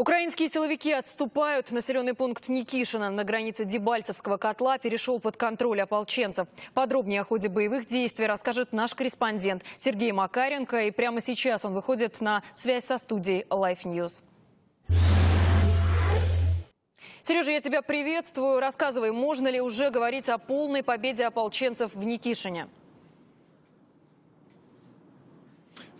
Украинские силовики отступают. Населенный пункт Никишина на границе Дебальцевского котла перешел под контроль ополченцев. Подробнее о ходе боевых действий расскажет наш корреспондент Сергей Макаренко. И прямо сейчас он выходит на связь со студией Life News. Сережа, я тебя приветствую. Рассказывай, можно ли уже говорить о полной победе ополченцев в Никишине?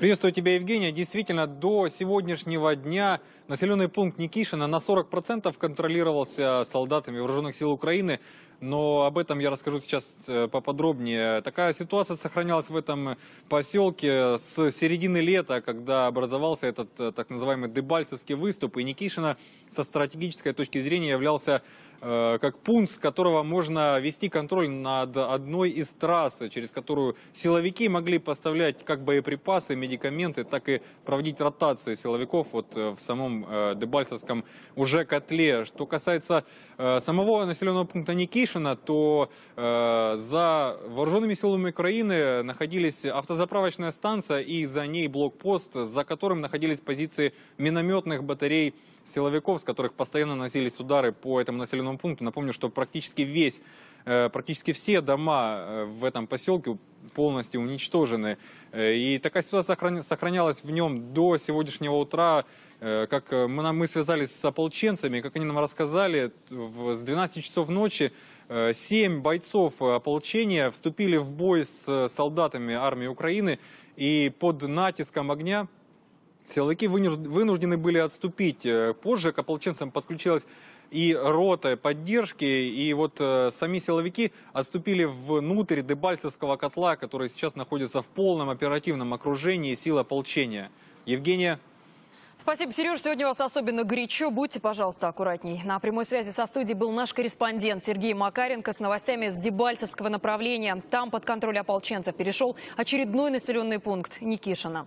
Приветствую тебя, Евгения. Действительно, до сегодняшнего дня населенный пункт Никишина на 40% контролировался солдатами вооруженных сил Украины но об этом я расскажу сейчас э, поподробнее. Такая ситуация сохранялась в этом э, поселке с середины лета, когда образовался этот э, так называемый Дебальцевский выступ, и Никишина со стратегической точки зрения являлся как пункт, с которого можно вести контроль над одной из трасс, через которую силовики могли поставлять как боеприпасы, медикаменты, так и проводить ротации силовиков вот в самом Дебальцевском уже котле. Что касается самого населенного пункта Никишина, Никишина, то э, за вооруженными силами Украины находились автозаправочная станция и за ней блокпост, за которым находились позиции минометных батарей силовиков, с которых постоянно носились удары по этому населенному пункту. Напомню, что практически весь, э, практически все дома э, в этом поселке полностью уничтожены. Э, и такая ситуация сохранялась в нем до сегодняшнего утра. Э, как э, мы, связались с ополченцами, как они нам рассказали, с 12 часов ночи 7 бойцов ополчения вступили в бой с солдатами армии Украины и под натиском огня Силовики вынуждены были отступить. Э, позже к ополченцам подключилась и рота поддержки, и вот э, сами силовики отступили внутрь Дебальцевского котла, который сейчас находится в полном оперативном окружении сил ополчения. Евгения, Спасибо, Сереж. Сегодня у вас особенно горячо. Будьте, пожалуйста, аккуратней. На прямой связи со студией был наш корреспондент Сергей Макаренко с новостями с Дебальцевского направления. Там под контроль ополченцев перешел очередной населенный пункт Никишина.